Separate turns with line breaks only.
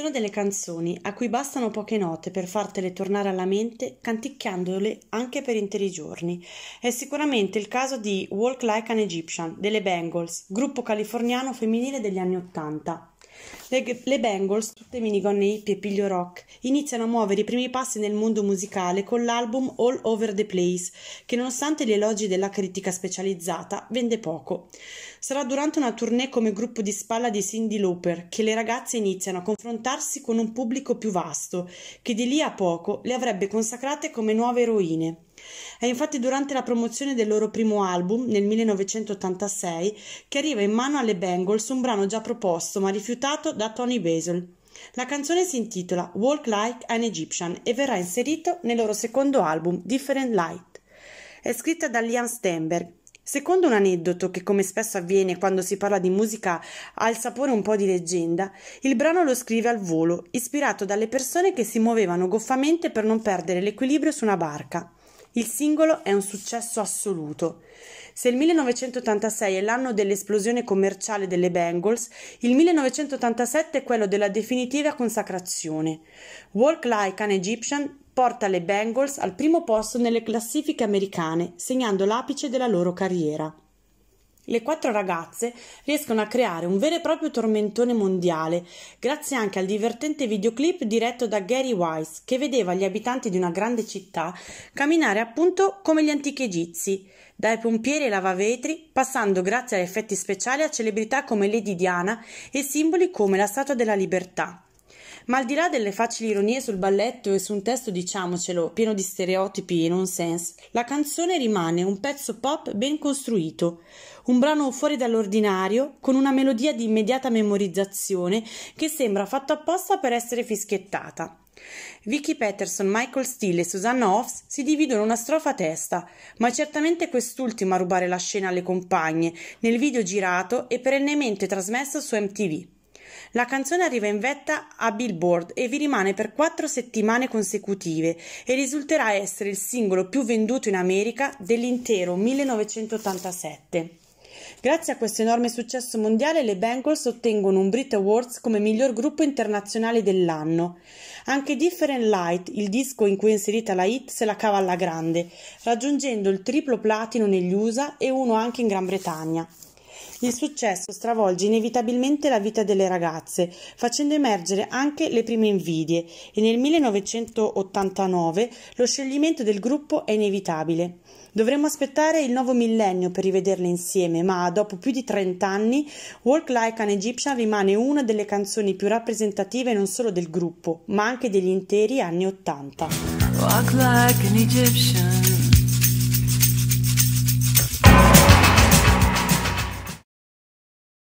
sono delle canzoni a cui bastano poche note per fartele tornare alla mente, canticchiandole anche per interi giorni. È sicuramente il caso di Walk Like an Egyptian delle Bengals, gruppo californiano femminile degli anni Ottanta le, le Bengals, tutte minigonne hippie e piglio rock, iniziano a muovere i primi passi nel mondo musicale con l'album All Over the Place, che nonostante gli elogi della critica specializzata, vende poco. Sarà durante una tournée come gruppo di spalla di Cindy Lauper che le ragazze iniziano a confrontarsi con un pubblico più vasto, che di lì a poco le avrebbe consacrate come nuove eroine. È infatti durante la promozione del loro primo album, nel 1986, che arriva in mano alle Bengals un brano già proposto ma rifiutato da Tony Basil. La canzone si intitola Walk Like an Egyptian e verrà inserito nel loro secondo album Different Light. È scritta da Liam Stenberg. Secondo un aneddoto che come spesso avviene quando si parla di musica ha il sapore un po' di leggenda, il brano lo scrive al volo, ispirato dalle persone che si muovevano goffamente per non perdere l'equilibrio su una barca. Il singolo è un successo assoluto. Se il 1986 è l'anno dell'esplosione commerciale delle Bengals, il 1987 è quello della definitiva consacrazione. Walk Like an Egyptian porta le Bengals al primo posto nelle classifiche americane, segnando l'apice della loro carriera. Le quattro ragazze riescono a creare un vero e proprio tormentone mondiale, grazie anche al divertente videoclip diretto da Gary Wise, che vedeva gli abitanti di una grande città camminare appunto come gli antichi egizi, dai pompieri ai lavavetri, passando grazie agli effetti speciali a celebrità come Lady Diana e simboli come la Statua della Libertà. Ma al di là delle facili ironie sul balletto e su un testo, diciamocelo, pieno di stereotipi e nonsense, la canzone rimane un pezzo pop ben costruito, un brano fuori dall'ordinario, con una melodia di immediata memorizzazione che sembra fatta apposta per essere fischiettata. Vicky Patterson, Michael Steele e Susanna Hoffs si dividono una strofa a testa, ma è certamente quest'ultima a rubare la scena alle compagne nel video girato e perennemente trasmesso su MTV. La canzone arriva in vetta a Billboard e vi rimane per quattro settimane consecutive e risulterà essere il singolo più venduto in America dell'intero 1987. Grazie a questo enorme successo mondiale, le Bengals ottengono un Brit Awards come miglior gruppo internazionale dell'anno. Anche Different Light, il disco in cui è inserita la hit, se la cava alla grande, raggiungendo il triplo platino negli USA e uno anche in Gran Bretagna. Il successo stravolge inevitabilmente la vita delle ragazze, facendo emergere anche le prime invidie e nel 1989 lo scioglimento del gruppo è inevitabile. Dovremmo aspettare il nuovo millennio per rivederle insieme, ma dopo più di 30 anni Walk Like an Egyptian rimane una delle canzoni più rappresentative non solo del gruppo, ma anche degli interi anni 80.